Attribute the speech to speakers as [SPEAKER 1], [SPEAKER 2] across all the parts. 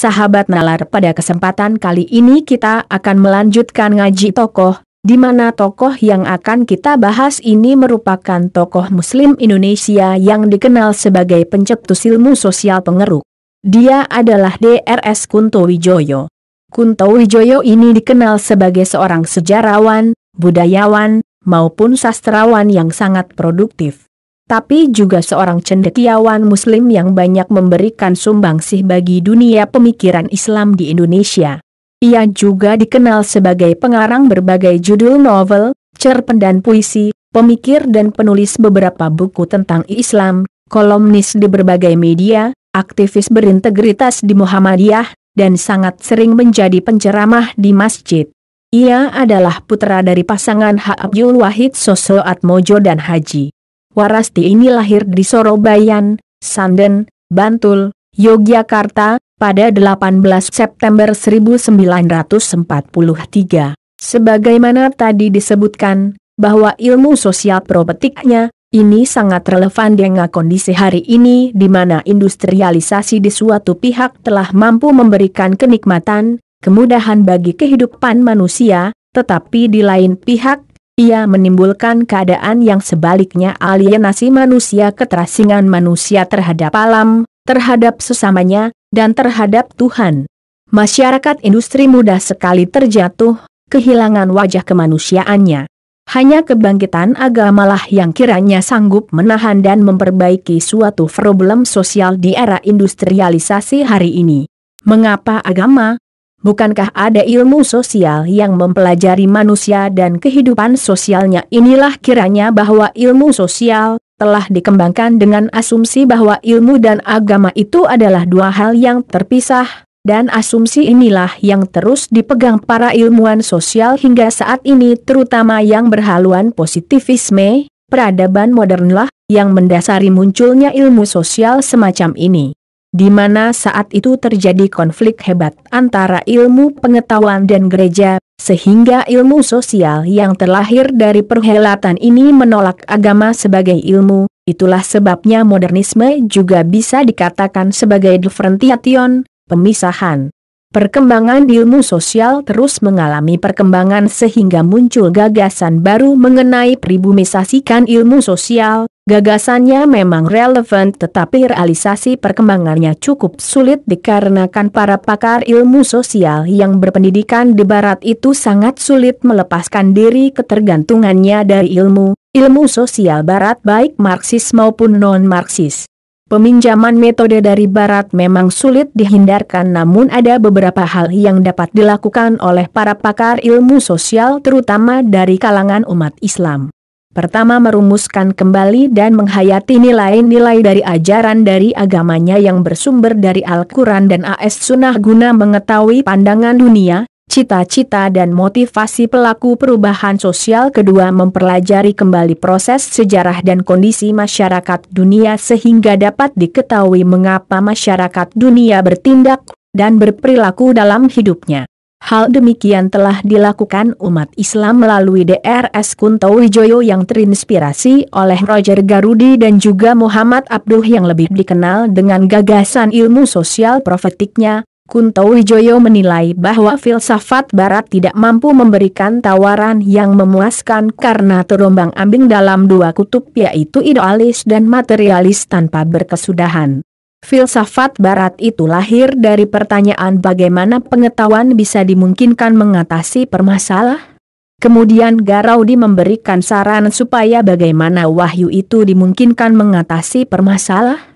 [SPEAKER 1] Sahabat Nalar pada kesempatan kali ini kita akan melanjutkan ngaji tokoh, di mana tokoh yang akan kita bahas ini merupakan tokoh Muslim Indonesia yang dikenal sebagai pencetus ilmu sosial pengeruk. Dia adalah DRS Kunto Wijoyo. Kunto Wijoyo ini dikenal sebagai seorang sejarawan, budayawan, maupun sastrawan yang sangat produktif tapi juga seorang cendekiawan muslim yang banyak memberikan sumbangsih bagi dunia pemikiran Islam di Indonesia. Ia juga dikenal sebagai pengarang berbagai judul novel, cerpen dan puisi, pemikir dan penulis beberapa buku tentang Islam, kolomnis di berbagai media, aktivis berintegritas di Muhammadiyah, dan sangat sering menjadi penceramah di masjid. Ia adalah putra dari pasangan H. Abdul Wahid Sosoat Mojo dan Haji Warasti ini lahir di Sorobayan, Sanden, Bantul, Yogyakarta, pada 18 September 1943. Sebagaimana tadi disebutkan, bahwa ilmu sosial propetiknya, ini sangat relevan dengan kondisi hari ini di mana industrialisasi di suatu pihak telah mampu memberikan kenikmatan, kemudahan bagi kehidupan manusia, tetapi di lain pihak, ia menimbulkan keadaan yang sebaliknya alienasi manusia keterasingan manusia terhadap alam, terhadap sesamanya, dan terhadap Tuhan. Masyarakat industri mudah sekali terjatuh, kehilangan wajah kemanusiaannya. Hanya kebangkitan agamalah yang kiranya sanggup menahan dan memperbaiki suatu problem sosial di era industrialisasi hari ini. Mengapa agama, Bukankah ada ilmu sosial yang mempelajari manusia dan kehidupan sosialnya inilah kiranya bahwa ilmu sosial telah dikembangkan dengan asumsi bahwa ilmu dan agama itu adalah dua hal yang terpisah, dan asumsi inilah yang terus dipegang para ilmuwan sosial hingga saat ini terutama yang berhaluan positivisme, peradaban modernlah, yang mendasari munculnya ilmu sosial semacam ini di mana saat itu terjadi konflik hebat antara ilmu pengetahuan dan gereja, sehingga ilmu sosial yang terlahir dari perhelatan ini menolak agama sebagai ilmu, itulah sebabnya modernisme juga bisa dikatakan sebagai differentiation, pemisahan. Perkembangan ilmu sosial terus mengalami perkembangan sehingga muncul gagasan baru mengenai pribumisasikan ilmu sosial, gagasannya memang relevan tetapi realisasi perkembangannya cukup sulit dikarenakan para pakar ilmu sosial yang berpendidikan di barat itu sangat sulit melepaskan diri ketergantungannya dari ilmu, ilmu sosial barat baik Marxis maupun non-Marxis. Peminjaman metode dari Barat memang sulit dihindarkan namun ada beberapa hal yang dapat dilakukan oleh para pakar ilmu sosial terutama dari kalangan umat Islam. Pertama merumuskan kembali dan menghayati nilai-nilai dari ajaran dari agamanya yang bersumber dari Al-Quran dan AS Sunnah guna mengetahui pandangan dunia, Cita-cita dan motivasi pelaku perubahan sosial kedua mempelajari kembali proses sejarah dan kondisi masyarakat dunia sehingga dapat diketahui mengapa masyarakat dunia bertindak dan berperilaku dalam hidupnya. Hal demikian telah dilakukan umat Islam melalui DRS Kunto Wijoyo yang terinspirasi oleh Roger Garudi dan juga Muhammad Abduh yang lebih dikenal dengan gagasan ilmu sosial profetiknya, Kunto Wijoyo menilai bahwa filsafat Barat tidak mampu memberikan tawaran yang memuaskan karena terombang ambing dalam dua kutub yaitu idealis dan materialis tanpa berkesudahan. Filsafat Barat itu lahir dari pertanyaan bagaimana pengetahuan bisa dimungkinkan mengatasi permasalah. Kemudian Garaudi memberikan saran supaya bagaimana wahyu itu dimungkinkan mengatasi permasalah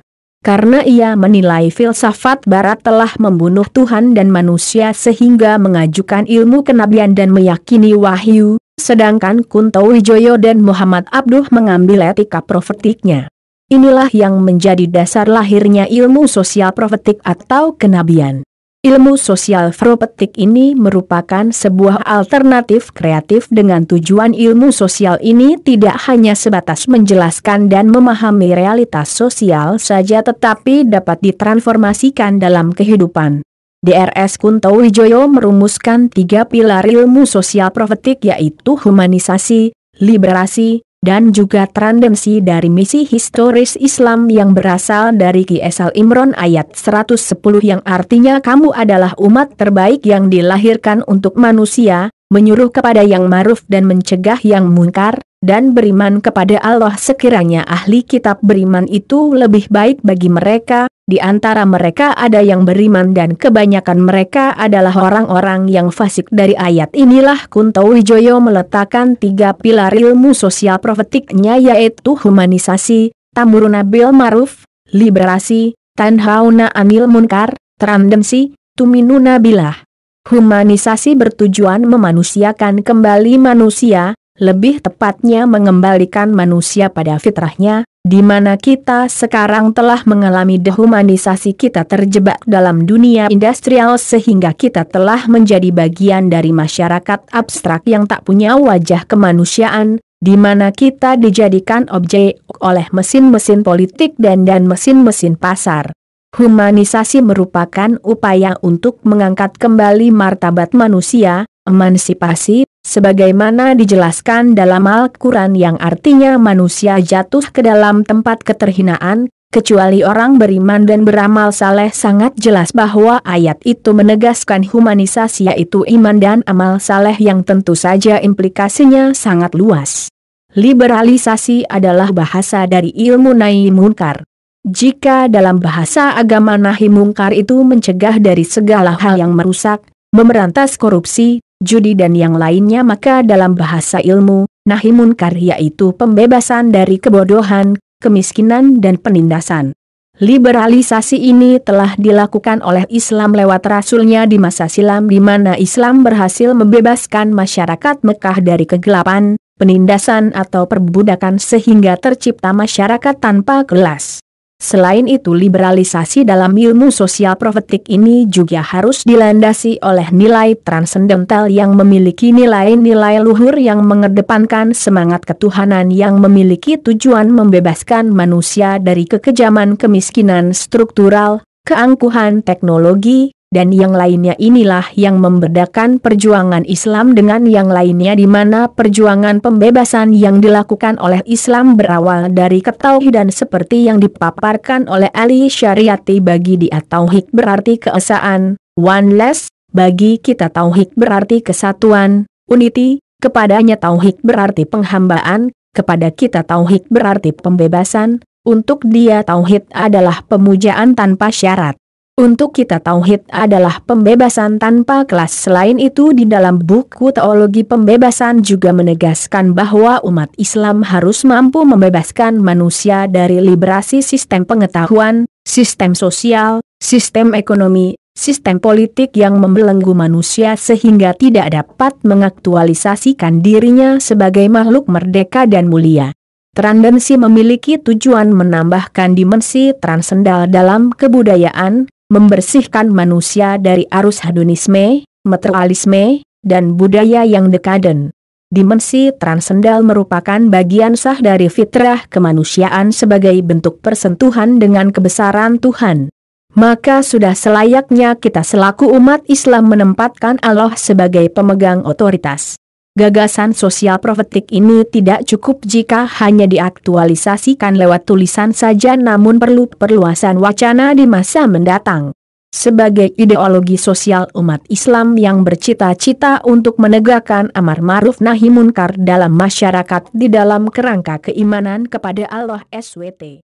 [SPEAKER 1] karena ia menilai filsafat barat telah membunuh Tuhan dan manusia sehingga mengajukan ilmu kenabian dan meyakini wahyu, sedangkan Kunto Wijoyo dan Muhammad Abduh mengambil etika profetiknya. Inilah yang menjadi dasar lahirnya ilmu sosial profetik atau kenabian. Ilmu sosial Fropetik ini merupakan sebuah alternatif kreatif dengan tujuan ilmu sosial ini tidak hanya sebatas menjelaskan dan memahami realitas sosial saja tetapi dapat ditransformasikan dalam kehidupan. DRS Kunto Wijoyo merumuskan tiga pilar ilmu sosial profetik yaitu humanisasi, liberasi, dan juga transmisi dari misi historis Islam yang berasal dari Kisal Imron ayat 110 yang artinya kamu adalah umat terbaik yang dilahirkan untuk manusia, menyuruh kepada yang maruf dan mencegah yang munkar dan beriman kepada Allah sekiranya ahli kitab beriman itu lebih baik bagi mereka, di antara mereka ada yang beriman dan kebanyakan mereka adalah orang-orang yang fasik dari ayat inilah Kunto Wijoyo meletakkan tiga pilar ilmu sosial profetiknya yaitu humanisasi, tamrunabil maruf, liberasi, tanhauna anil munkar, transdensi, tuminuna bilah. Humanisasi bertujuan memanusiakan kembali manusia, lebih tepatnya mengembalikan manusia pada fitrahnya, di mana kita sekarang telah mengalami dehumanisasi kita terjebak dalam dunia industrial sehingga kita telah menjadi bagian dari masyarakat abstrak yang tak punya wajah kemanusiaan, di mana kita dijadikan objek oleh mesin-mesin politik dan dan mesin-mesin pasar. Humanisasi merupakan upaya untuk mengangkat kembali martabat manusia, emansipasi, Sebagaimana dijelaskan dalam Al-Quran yang artinya manusia jatuh ke dalam tempat keterhinaan, kecuali orang beriman dan beramal saleh sangat jelas bahwa ayat itu menegaskan humanisasi yaitu iman dan amal saleh yang tentu saja implikasinya sangat luas. Liberalisasi adalah bahasa dari ilmu nahi munkar. Jika dalam bahasa agama nahi munkar itu mencegah dari segala hal yang merusak, memerantas korupsi, judi dan yang lainnya maka dalam bahasa ilmu, nahimun karya itu pembebasan dari kebodohan, kemiskinan dan penindasan. Liberalisasi ini telah dilakukan oleh Islam lewat rasulnya di masa silam di mana Islam berhasil membebaskan masyarakat Mekah dari kegelapan, penindasan atau perbudakan sehingga tercipta masyarakat tanpa kelas. Selain itu liberalisasi dalam ilmu sosial profetik ini juga harus dilandasi oleh nilai transendental yang memiliki nilai-nilai luhur yang mengedepankan semangat ketuhanan yang memiliki tujuan membebaskan manusia dari kekejaman kemiskinan struktural, keangkuhan teknologi, dan yang lainnya inilah yang membedakan perjuangan Islam dengan yang lainnya di mana perjuangan pembebasan yang dilakukan oleh Islam berawal dari ketauhidan seperti yang dipaparkan oleh Ali Syariati bagi dia tauhid berarti keesaan, one less bagi kita tauhid berarti kesatuan, unity, kepadanya tauhid berarti penghambaan, kepada kita tauhid berarti pembebasan, untuk dia tauhid adalah pemujaan tanpa syarat. Untuk kita tauhid adalah pembebasan tanpa kelas selain itu di dalam buku teologi pembebasan juga menegaskan bahwa umat Islam harus mampu membebaskan manusia dari liberasi sistem pengetahuan, sistem sosial, sistem ekonomi, sistem politik yang membelenggu manusia sehingga tidak dapat mengaktualisasikan dirinya sebagai makhluk merdeka dan mulia. Transendensi memiliki tujuan menambahkan dimensi transendal dalam kebudayaan, membersihkan manusia dari arus hedonisme, materialisme, dan budaya yang dekaden. Dimensi transendal merupakan bagian sah dari fitrah kemanusiaan sebagai bentuk persentuhan dengan kebesaran Tuhan. Maka sudah selayaknya kita selaku umat Islam menempatkan Allah sebagai pemegang otoritas. Gagasan sosial profetik ini tidak cukup jika hanya diaktualisasikan lewat tulisan saja namun perlu perluasan wacana di masa mendatang. Sebagai ideologi sosial umat Islam yang bercita-cita untuk menegakkan amar ma'ruf nahi munkar dalam masyarakat di dalam kerangka keimanan kepada Allah SWT.